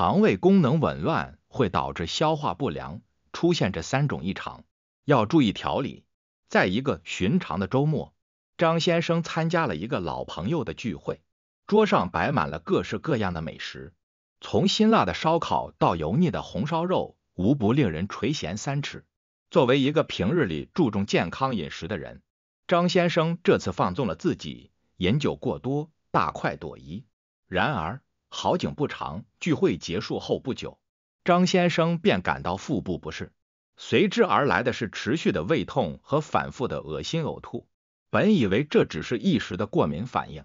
肠胃功能紊乱会导致消化不良，出现这三种异常，要注意调理。在一个寻常的周末，张先生参加了一个老朋友的聚会，桌上摆满了各式各样的美食，从辛辣的烧烤到油腻的红烧肉，无不令人垂涎三尺。作为一个平日里注重健康饮食的人，张先生这次放纵了自己，饮酒过多，大快朵颐。然而，好景不长，聚会结束后不久，张先生便感到腹部不适，随之而来的是持续的胃痛和反复的恶心呕吐。本以为这只是一时的过敏反应，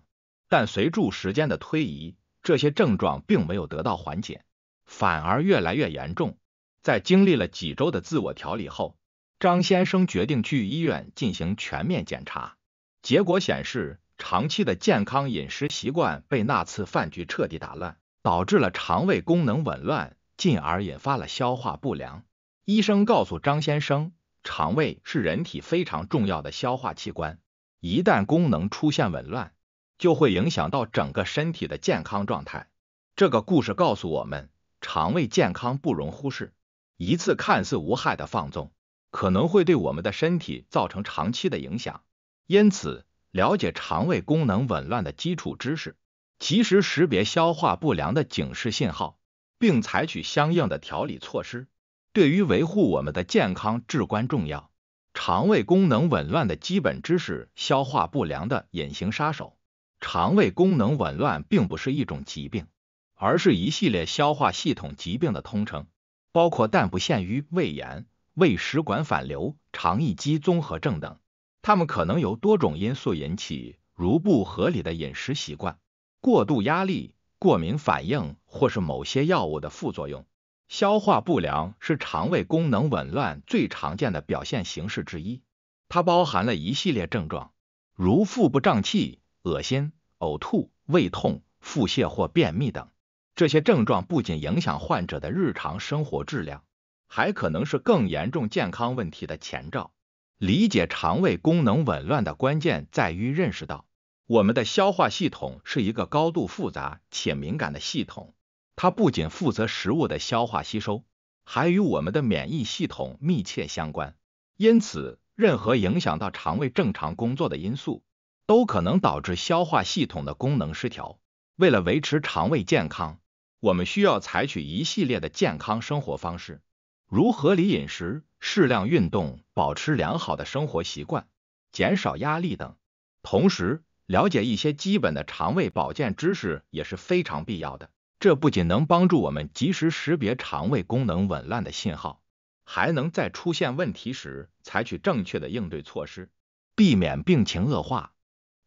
但随住时间的推移，这些症状并没有得到缓解，反而越来越严重。在经历了几周的自我调理后，张先生决定去医院进行全面检查。结果显示，长期的健康饮食习惯被那次饭局彻底打乱，导致了肠胃功能紊乱，进而引发了消化不良。医生告诉张先生，肠胃是人体非常重要的消化器官，一旦功能出现紊乱，就会影响到整个身体的健康状态。这个故事告诉我们，肠胃健康不容忽视。一次看似无害的放纵，可能会对我们的身体造成长期的影响。因此，了解肠胃功能紊乱的基础知识，及时识别消化不良的警示信号，并采取相应的调理措施，对于维护我们的健康至关重要。肠胃功能紊乱的基本知识，消化不良的隐形杀手。肠胃功能紊乱并不是一种疾病，而是一系列消化系统疾病的通称，包括但不限于胃炎、胃食管反流、肠易激综合症等。它们可能由多种因素引起，如不合理的饮食习惯、过度压力、过敏反应，或是某些药物的副作用。消化不良是肠胃功能紊乱最常见的表现形式之一，它包含了一系列症状，如腹部胀气、恶心、呕吐、胃痛、腹泻或便秘等。这些症状不仅影响患者的日常生活质量，还可能是更严重健康问题的前兆。理解肠胃功能紊乱的关键在于认识到，我们的消化系统是一个高度复杂且敏感的系统，它不仅负责食物的消化吸收，还与我们的免疫系统密切相关。因此，任何影响到肠胃正常工作的因素，都可能导致消化系统的功能失调。为了维持肠胃健康，我们需要采取一系列的健康生活方式。如合理饮食、适量运动、保持良好的生活习惯、减少压力等。同时，了解一些基本的肠胃保健知识也是非常必要的。这不仅能帮助我们及时识别肠胃功能紊乱的信号，还能在出现问题时采取正确的应对措施，避免病情恶化。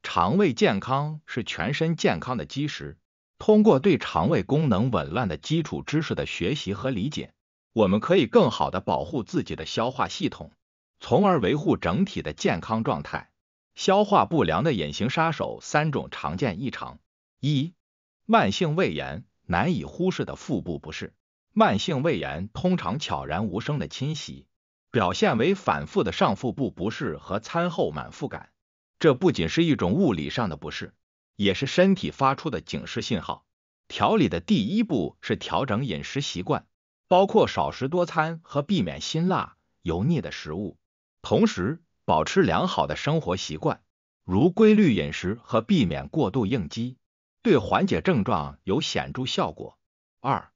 肠胃健康是全身健康的基石。通过对肠胃功能紊乱的基础知识的学习和理解。我们可以更好的保护自己的消化系统，从而维护整体的健康状态。消化不良的隐形杀手，三种常见异常：一、慢性胃炎，难以忽视的腹部不适。慢性胃炎通常悄然无声的侵袭，表现为反复的上腹部不适和餐后满腹感。这不仅是一种物理上的不适，也是身体发出的警示信号。调理的第一步是调整饮食习惯。包括少食多餐和避免辛辣、油腻的食物，同时保持良好的生活习惯，如规律饮食和避免过度应激，对缓解症状有显著效果。二、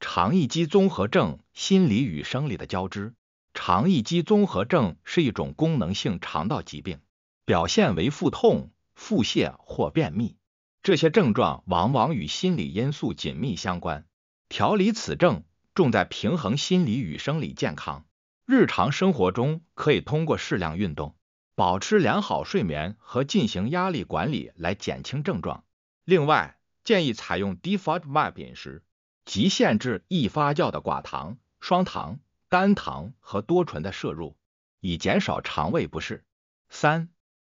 肠易激综合症心理与生理的交织。肠易激综合症是一种功能性肠道疾病，表现为腹痛、腹泻或便秘，这些症状往往与心理因素紧密相关。调理此症。重在平衡心理与生理健康。日常生活中可以通过适量运动、保持良好睡眠和进行压力管理来减轻症状。另外，建议采用低 a p 饮食，即限制易发酵的寡糖、双糖、单糖和多醇的摄入，以减少肠胃不适。三、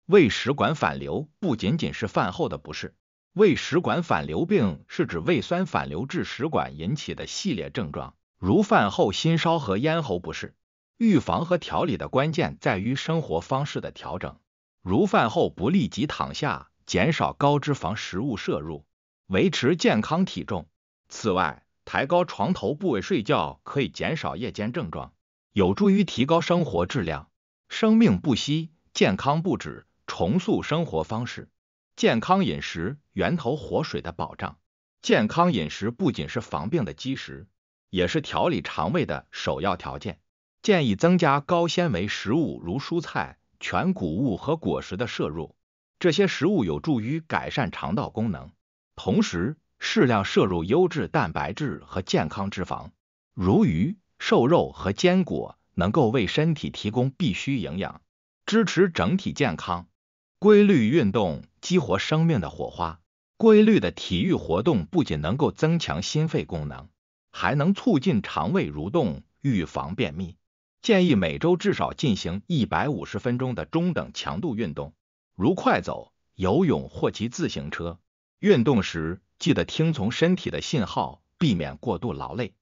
胃食管反流不仅仅是饭后的不适。胃食管反流病是指胃酸反流至食管引起的系列症状，如饭后心烧和咽喉不适。预防和调理的关键在于生活方式的调整，如饭后不立即躺下，减少高脂肪食物摄入，维持健康体重。此外，抬高床头部位睡觉可以减少夜间症状，有助于提高生活质量。生命不息，健康不止，重塑生活方式。健康饮食，源头活水的保障。健康饮食不仅是防病的基石，也是调理肠胃的首要条件。建议增加高纤维食物，如蔬菜、全谷物和果实的摄入，这些食物有助于改善肠道功能。同时，适量摄入优质蛋白质和健康脂肪，如鱼、瘦肉和坚果，能够为身体提供必需营养，支持整体健康。规律运动。激活生命的火花。规律的体育活动不仅能够增强心肺功能，还能促进肠胃蠕动，预防便秘。建议每周至少进行一百五十分钟的中等强度运动，如快走、游泳或骑自行车。运动时记得听从身体的信号，避免过度劳累。